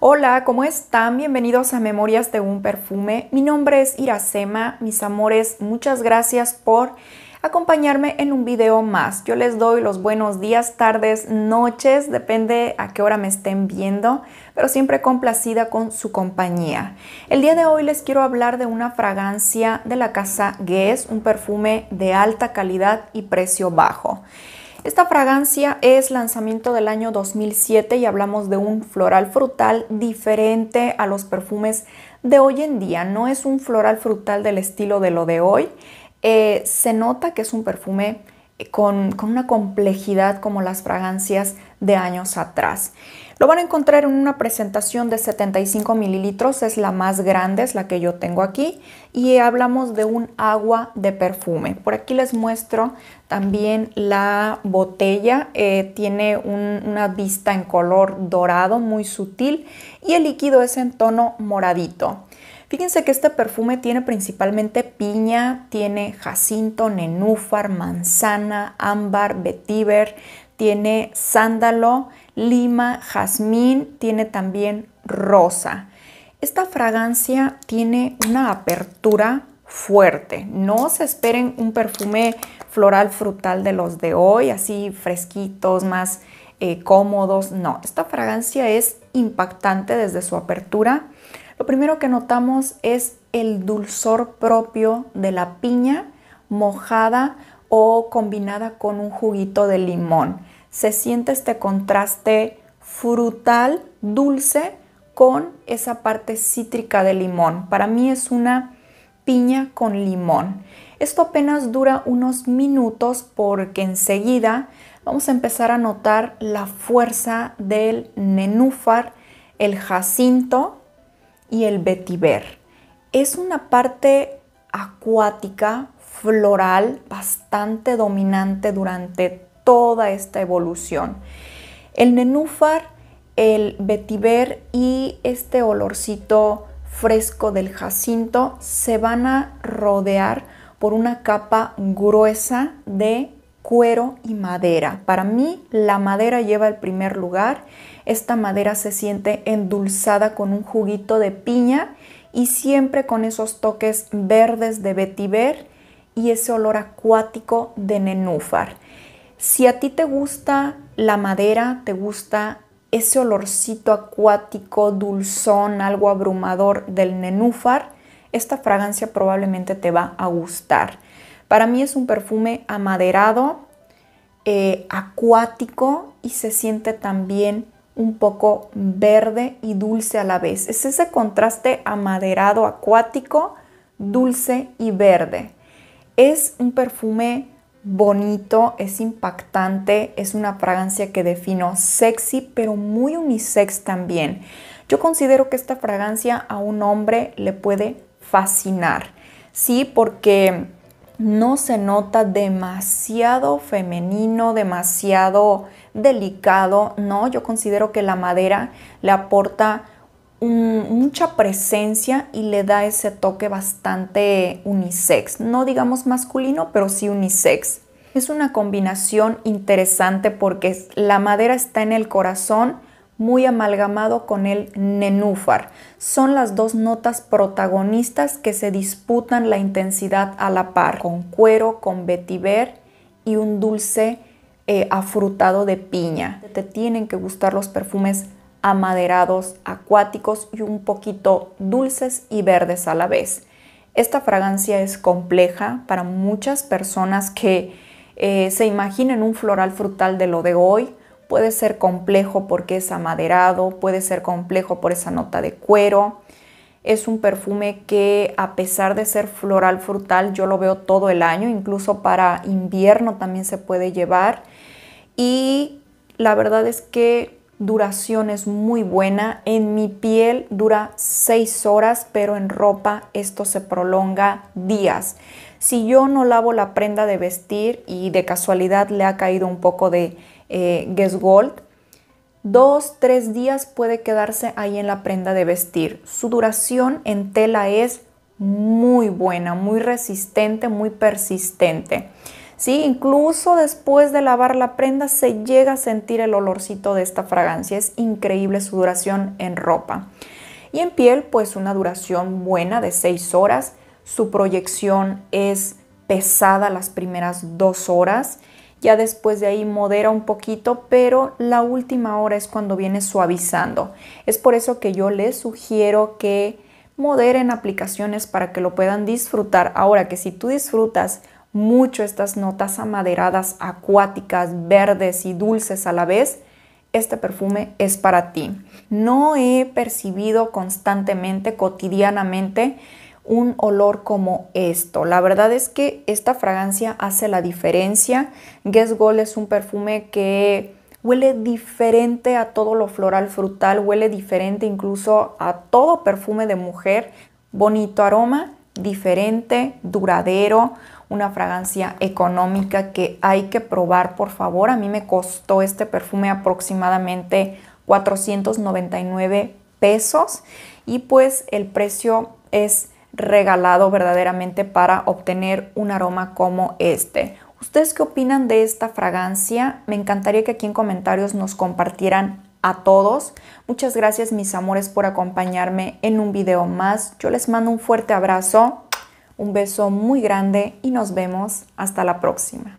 Hola, ¿cómo están? Bienvenidos a Memorias de un Perfume. Mi nombre es Iracema. Mis amores, muchas gracias por acompañarme en un video más. Yo les doy los buenos días, tardes, noches, depende a qué hora me estén viendo, pero siempre complacida con su compañía. El día de hoy les quiero hablar de una fragancia de la casa Guess, un perfume de alta calidad y precio bajo. Esta fragancia es lanzamiento del año 2007 y hablamos de un floral frutal diferente a los perfumes de hoy en día. No es un floral frutal del estilo de lo de hoy. Eh, se nota que es un perfume eh, con, con una complejidad como las fragancias de años atrás. Lo van a encontrar en una presentación de 75 mililitros, es la más grande, es la que yo tengo aquí, y hablamos de un agua de perfume. Por aquí les muestro también la botella, eh, tiene una vista en color dorado muy sutil y el líquido es en tono moradito. Fíjense que este perfume tiene principalmente piña, tiene jacinto, nenúfar, manzana, ámbar, vetiver, tiene sándalo, lima, jazmín, tiene también rosa. Esta fragancia tiene una apertura fuerte. No se esperen un perfume floral frutal de los de hoy, así fresquitos, más eh, cómodos. No, esta fragancia es impactante desde su apertura. Lo primero que notamos es el dulzor propio de la piña mojada o combinada con un juguito de limón se siente este contraste frutal, dulce, con esa parte cítrica de limón. Para mí es una piña con limón. Esto apenas dura unos minutos porque enseguida vamos a empezar a notar la fuerza del nenúfar, el jacinto y el vetiver. Es una parte acuática, floral, bastante dominante durante toda esta evolución. El nenúfar, el vetiver y este olorcito fresco del jacinto se van a rodear por una capa gruesa de cuero y madera. Para mí la madera lleva el primer lugar. Esta madera se siente endulzada con un juguito de piña y siempre con esos toques verdes de vetiver y ese olor acuático de nenúfar. Si a ti te gusta la madera, te gusta ese olorcito acuático, dulzón, algo abrumador del nenúfar, esta fragancia probablemente te va a gustar. Para mí es un perfume amaderado, eh, acuático y se siente también un poco verde y dulce a la vez. Es ese contraste amaderado, acuático, dulce y verde. Es un perfume bonito, es impactante, es una fragancia que defino sexy, pero muy unisex también. Yo considero que esta fragancia a un hombre le puede fascinar, ¿sí? Porque no se nota demasiado femenino, demasiado delicado, ¿no? Yo considero que la madera le aporta mucha presencia y le da ese toque bastante unisex. No digamos masculino, pero sí unisex. Es una combinación interesante porque la madera está en el corazón muy amalgamado con el nenúfar. Son las dos notas protagonistas que se disputan la intensidad a la par, con cuero, con vetiver y un dulce eh, afrutado de piña. Te tienen que gustar los perfumes amaderados, acuáticos y un poquito dulces y verdes a la vez. Esta fragancia es compleja para muchas personas que eh, se imaginen un floral frutal de lo de hoy. Puede ser complejo porque es amaderado, puede ser complejo por esa nota de cuero. Es un perfume que a pesar de ser floral frutal yo lo veo todo el año, incluso para invierno también se puede llevar. Y la verdad es que duración es muy buena. En mi piel dura 6 horas, pero en ropa esto se prolonga días. Si yo no lavo la prenda de vestir y de casualidad le ha caído un poco de eh, Gold, dos, tres días puede quedarse ahí en la prenda de vestir. Su duración en tela es muy buena, muy resistente, muy persistente. ¿sí? Incluso después de lavar la prenda se llega a sentir el olorcito de esta fragancia. Es increíble su duración en ropa. Y en piel, pues una duración buena de 6 horas. Su proyección es pesada las primeras 2 horas. Ya después de ahí modera un poquito, pero la última hora es cuando viene suavizando. Es por eso que yo les sugiero que moderen aplicaciones para que lo puedan disfrutar. Ahora que si tú disfrutas mucho estas notas amaderadas, acuáticas, verdes y dulces a la vez, este perfume es para ti. No he percibido constantemente, cotidianamente, un olor como esto. La verdad es que esta fragancia hace la diferencia. Guess Gold es un perfume que huele diferente a todo lo floral frutal, huele diferente incluso a todo perfume de mujer. Bonito aroma, diferente, duradero, una fragancia económica que hay que probar, por favor. A mí me costó este perfume aproximadamente 499 pesos y pues el precio es regalado verdaderamente para obtener un aroma como este. ¿Ustedes qué opinan de esta fragancia? Me encantaría que aquí en comentarios nos compartieran a todos. Muchas gracias mis amores por acompañarme en un video más. Yo les mando un fuerte abrazo. Un beso muy grande y nos vemos hasta la próxima.